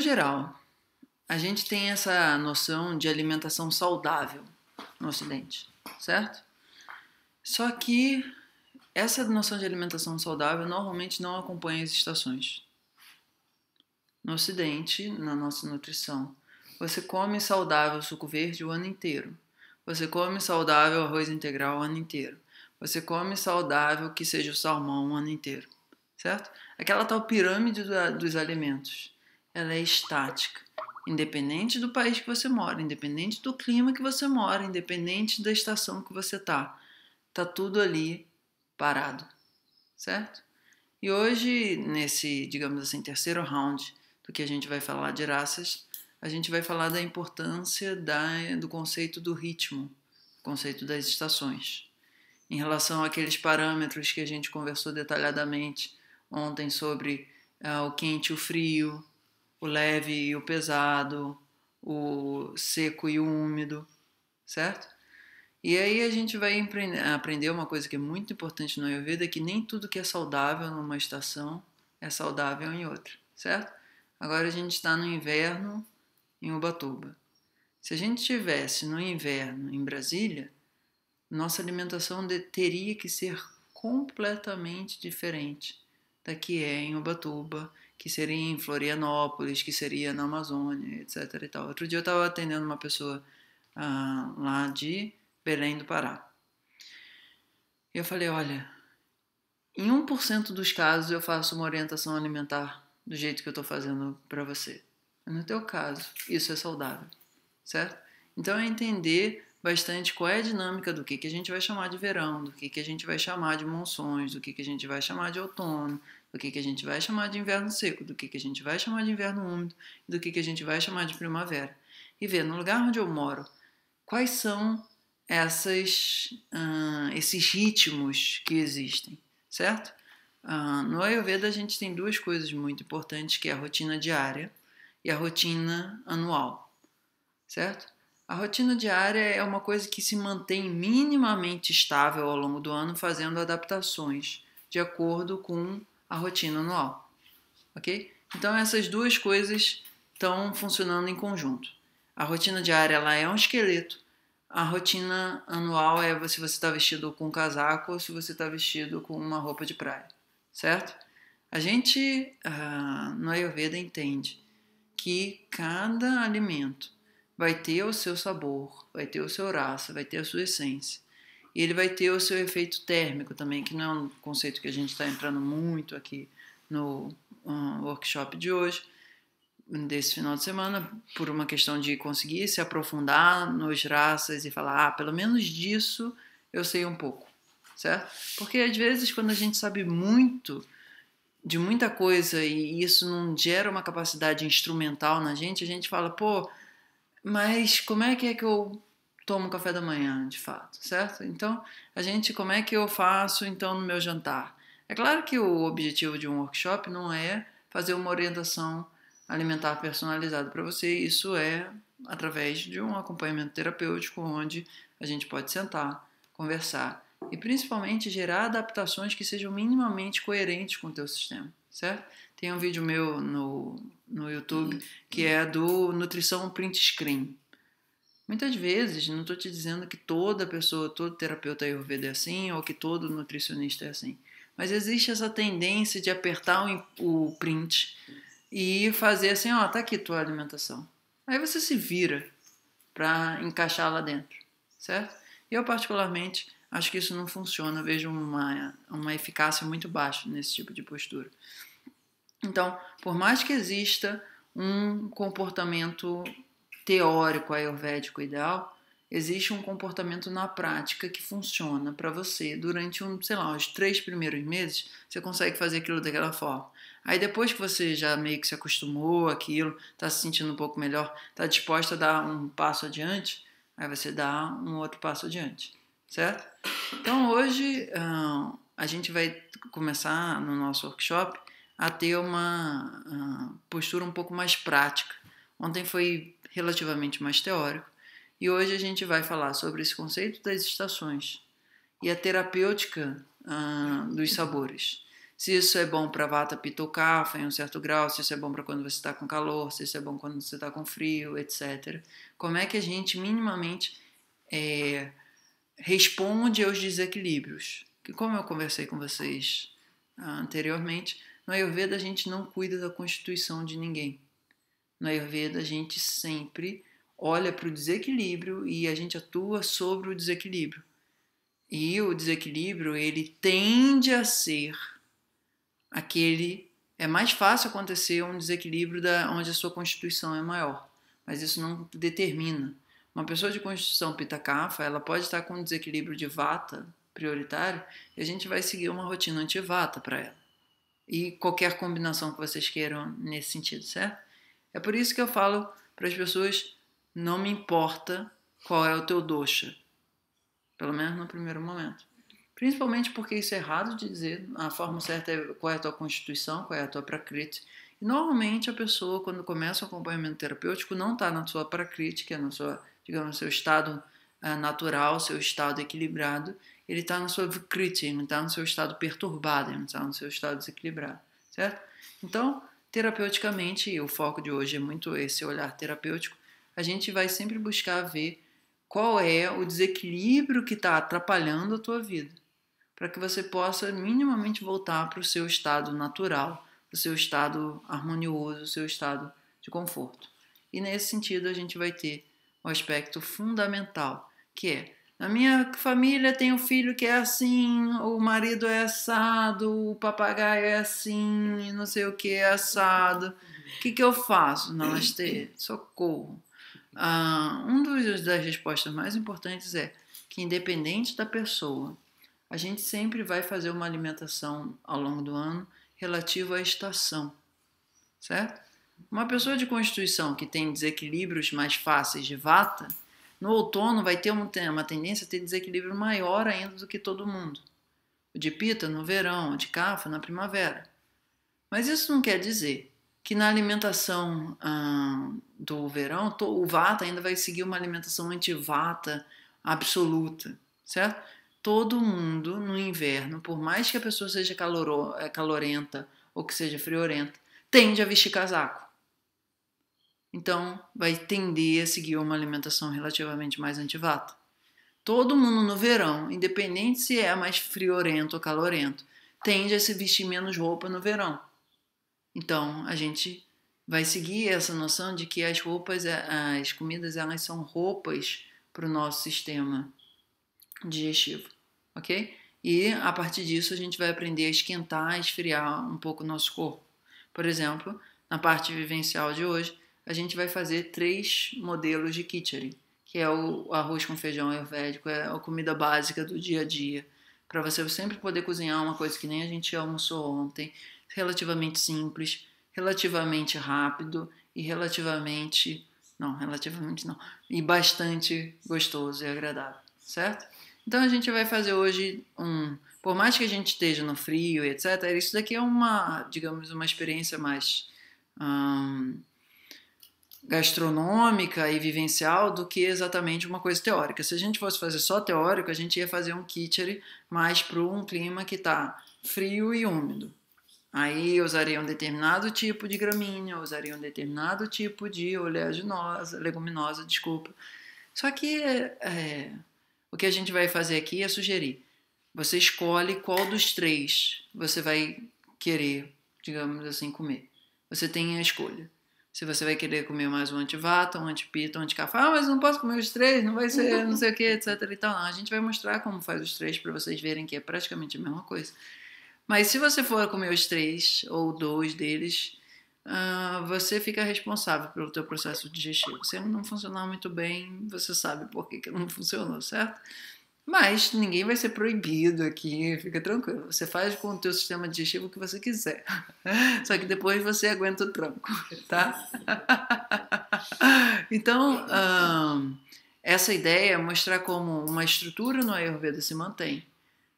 geral, a gente tem essa noção de alimentação saudável no Ocidente, certo? Só que essa noção de alimentação saudável normalmente não acompanha as estações. No Ocidente, na nossa nutrição, você come saudável suco verde o ano inteiro. Você come saudável arroz integral o ano inteiro. Você come saudável que seja o salmão o ano inteiro, certo? Aquela tal pirâmide dos alimentos ela é estática, independente do país que você mora, independente do clima que você mora, independente da estação que você tá. Tá tudo ali parado, certo? E hoje, nesse, digamos assim, terceiro round do que a gente vai falar de raças, a gente vai falar da importância da, do conceito do ritmo, conceito das estações, em relação àqueles parâmetros que a gente conversou detalhadamente ontem sobre ah, o quente e o frio, o leve e o pesado, o seco e o úmido, certo? E aí a gente vai aprender uma coisa que é muito importante no Ayurveda, que nem tudo que é saudável numa estação é saudável em outra, certo? Agora a gente está no inverno em Ubatuba. Se a gente estivesse no inverno em Brasília, nossa alimentação teria que ser completamente diferente Tá, que é em Ubatuba, que seria em Florianópolis, que seria na Amazônia, etc. E tal. Outro dia eu estava atendendo uma pessoa ah, lá de Belém do Pará. E eu falei: olha, em 1% dos casos eu faço uma orientação alimentar do jeito que eu estou fazendo para você. No teu caso, isso é saudável, certo? Então é entender bastante qual é a dinâmica do que, que a gente vai chamar de verão, do que, que a gente vai chamar de monções, do que, que a gente vai chamar de outono, do que, que a gente vai chamar de inverno seco, do que, que a gente vai chamar de inverno úmido, do que, que a gente vai chamar de primavera. E ver no lugar onde eu moro quais são essas, uh, esses ritmos que existem, certo? Uh, no Ayurveda a gente tem duas coisas muito importantes, que é a rotina diária e a rotina anual, certo? A rotina diária é uma coisa que se mantém minimamente estável ao longo do ano, fazendo adaptações de acordo com a rotina anual, ok? Então essas duas coisas estão funcionando em conjunto. A rotina diária ela é um esqueleto. A rotina anual é se você está vestido com um casaco ou se você está vestido com uma roupa de praia, certo? A gente uh, no Ayurveda entende que cada alimento vai ter o seu sabor, vai ter o seu raça, vai ter a sua essência. E ele vai ter o seu efeito térmico também, que não é um conceito que a gente está entrando muito aqui no um, ah, workshop de hoje, desse final de semana, por uma questão de conseguir se aprofundar nos raças e falar, ah, pelo menos disso eu sei um pouco, certo? Porque às vezes quando a gente sabe muito de muita coisa e isso não gera uma capacidade instrumental na gente, a gente fala, pô, mas como é que é que eu tomo café da manhã, de fato, certo? Então, a gente, como é que eu faço então no meu jantar? É claro que o objetivo de um workshop não é fazer uma orientação alimentar personalizada para você, isso é através de um acompanhamento terapêutico onde a gente pode sentar, conversar e principalmente gerar adaptações que sejam minimamente coerentes com o teu sistema, certo? Tem um vídeo meu no, no YouTube que é do nutrição print screen, Muitas vezes, não estou te dizendo que toda pessoa, todo terapeuta ayurveda é assim, ou que todo nutricionista é assim, mas existe essa tendência de apertar o print e fazer assim: ó, tá aqui tua alimentação. Aí você se vira para encaixar lá dentro, certo? Eu, particularmente, acho que isso não funciona, vejo uma, uma eficácia muito baixa nesse tipo de postura. Então, por mais que exista um comportamento teórico ayurvédico ideal, existe um comportamento na prática que funciona para você durante um, sei lá, os três primeiros meses, você consegue fazer aquilo daquela forma. Aí depois que você já meio que se acostumou àquilo, está se sentindo um pouco melhor, está disposta a dar um passo adiante, aí você dá um outro passo adiante, certo? Então hoje uh, a gente vai começar no nosso workshop a ter uma uh, postura um pouco mais prática. Ontem foi relativamente mais teórico, e hoje a gente vai falar sobre esse conceito das estações e a terapêutica ah, dos sabores. Se isso é bom para vata pitocafa em um certo grau, se isso é bom para quando você está com calor, se isso é bom quando você está com frio, etc. Como é que a gente minimamente é, responde aos desequilíbrios? Que como eu conversei com vocês ah, anteriormente, no Ayurveda a gente não cuida da constituição de ninguém. No Ayurveda, a gente sempre olha para o desequilíbrio e a gente atua sobre o desequilíbrio. E o desequilíbrio, ele tende a ser aquele. É mais fácil acontecer um desequilíbrio da, onde a sua constituição é maior, mas isso não determina. Uma pessoa de constituição pitacafa, ela pode estar com um desequilíbrio de vata prioritário e a gente vai seguir uma rotina antivata para ela. E qualquer combinação que vocês queiram nesse sentido, certo? É por isso que eu falo para as pessoas: não me importa qual é o teu doxa, pelo menos no primeiro momento. Principalmente porque isso é errado de dizer, a forma certa é qual é a tua constituição, qual é a tua prakriti. E normalmente a pessoa, quando começa o acompanhamento terapêutico, não está na sua prakriti, que é no seu, digamos, seu estado eh, natural, seu estado equilibrado, ele está na sua vikriti, ele está no seu estado perturbado, ele está no seu estado desequilibrado, certo? Então, terapeuticamente, e o foco de hoje é muito esse olhar terapêutico, a gente vai sempre buscar ver qual é o desequilíbrio que está atrapalhando a tua vida, para que você possa minimamente voltar para o seu estado natural, o seu estado harmonioso, o seu estado de conforto. E nesse sentido a gente vai ter um aspecto fundamental, que é na minha família tem um filho que é assim, o marido é assado, o papagaio é assim, não sei o que é assado. O que, que eu faço? Namastê, socorro. Ah, uma das respostas mais importantes é que, independente da pessoa, a gente sempre vai fazer uma alimentação ao longo do ano relativa à estação, certo? Uma pessoa de constituição que tem desequilíbrios mais fáceis de vata no outono vai ter uma tendência a ter desequilíbrio maior ainda do que todo mundo. O de pita no verão, o de cafa na primavera. Mas isso não quer dizer que na alimentação ah, do verão, o vata ainda vai seguir uma alimentação antivata absoluta, certo? Todo mundo no inverno, por mais que a pessoa seja calorou, é, calorenta ou que seja friorenta, tende a vestir casaco. Então, vai tender a seguir uma alimentação relativamente mais antivata. Todo mundo no verão, independente se é mais friorento ou calorento, tende a se vestir menos roupa no verão. Então, a gente vai seguir essa noção de que as roupas, eh, as comidas, elas são roupas para o nosso sistema digestivo, ok? E a partir disso a gente vai aprender a esquentar, a esfriar um pouco o nosso corpo. Por exemplo, na parte vivencial de hoje, a gente vai fazer três modelos de kitchen, que é o arroz com feijão ayurvédico, é a comida básica do dia a dia, para você sempre poder cozinhar uma coisa que nem a gente almoçou ontem, relativamente simples, relativamente rápido e relativamente não, relativamente não, e bastante gostoso e agradável, certo? Então a gente vai fazer hoje um, por mais que a gente esteja no frio, etc, isso daqui é uma, digamos, uma experiência mais um, gastronômica e vivencial do que exatamente uma coisa teórica. Se a gente fosse fazer só teórico, a gente ia fazer um kitchery mais para um clima que está frio e úmido. Aí eu usaria um determinado tipo de gramínea, usaria um determinado tipo de oleaginosa, leguminosa, desculpa. Só que é, o que a gente vai fazer aqui é sugerir. Você escolhe qual dos três você vai querer, digamos assim, comer. Você tem a escolha se você vai querer comer mais um antivata, um antipita, um anticafé, ah, mas não posso comer os três, não vai ser, não sei o que, etc. Então, não, a gente vai mostrar como faz os três para vocês verem que é praticamente a mesma coisa. Mas se você for comer os três ou dois deles, uh, você fica responsável pelo teu processo digestivo. Se ele não funcionar muito bem, você sabe por que, que não funcionou, certo? Mas ninguém vai ser proibido aqui, fica tranquilo. Você faz com o teu sistema digestivo o que você quiser. Só que depois você aguenta o tranco, tá? Então, essa ideia é mostrar como uma estrutura no Ayurveda se mantém.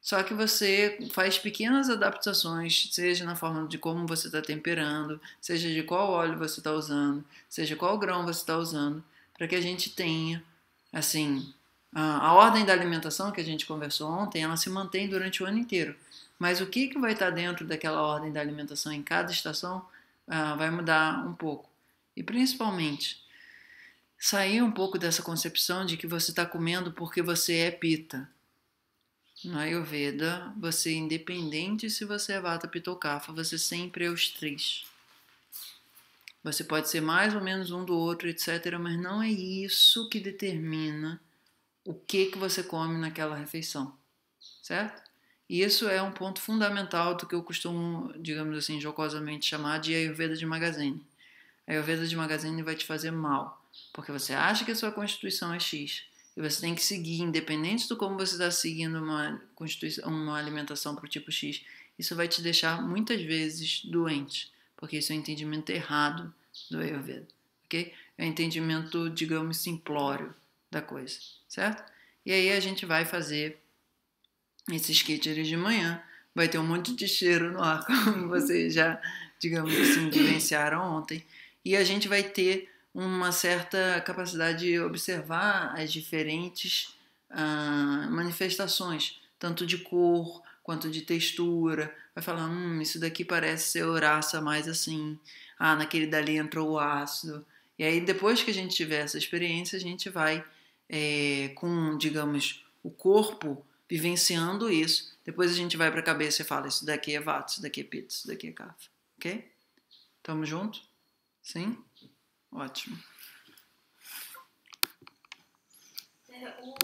Só que você faz pequenas adaptações, seja na forma de como você está temperando, seja de qual óleo você está usando, seja qual grão você está usando, para que a gente tenha, assim, a, a ordem da alimentação que a gente conversou ontem, ela se mantém durante o ano inteiro. Mas o que, que vai estar dentro daquela ordem da alimentação em cada estação ah, vai mudar um pouco. E principalmente, sair um pouco dessa concepção de que você está comendo porque você é pita. Na Ayurveda, você, independente se você é vata pita kapha você sempre é os três. Você pode ser mais ou menos um do outro, etc., mas não é isso que determina o que que você come naquela refeição, certo? E isso é um ponto fundamental do que eu costumo, digamos assim, jocosamente chamar de Ayurveda de magazine. A Ayurveda de magazine vai te fazer mal, porque você acha que a sua constituição é X e você tem que seguir, independente do como você está seguindo uma constituição, uma alimentação para o tipo X, isso vai te deixar muitas vezes doente, porque isso é um entendimento errado do Ayurveda, ok? É um entendimento, digamos, simplório da coisa, certo? E aí a gente vai fazer esses kitchers de manhã. Vai ter um monte de cheiro no ar, como vocês já, digamos assim, vivenciaram ontem. E a gente vai ter uma certa capacidade de observar as diferentes ah, manifestações, tanto de cor quanto de textura. Vai falar, hum, isso daqui parece ser oraça mais assim. Ah, naquele dali entrou o ácido. E aí, depois que a gente tiver essa experiência, a gente vai é, com, digamos, o corpo vivenciando isso. Depois a gente vai para a cabeça e fala: isso daqui é Vata, isso daqui é Pitta, isso daqui é kafa Ok? Tamo junto? Sim? Ótimo. É,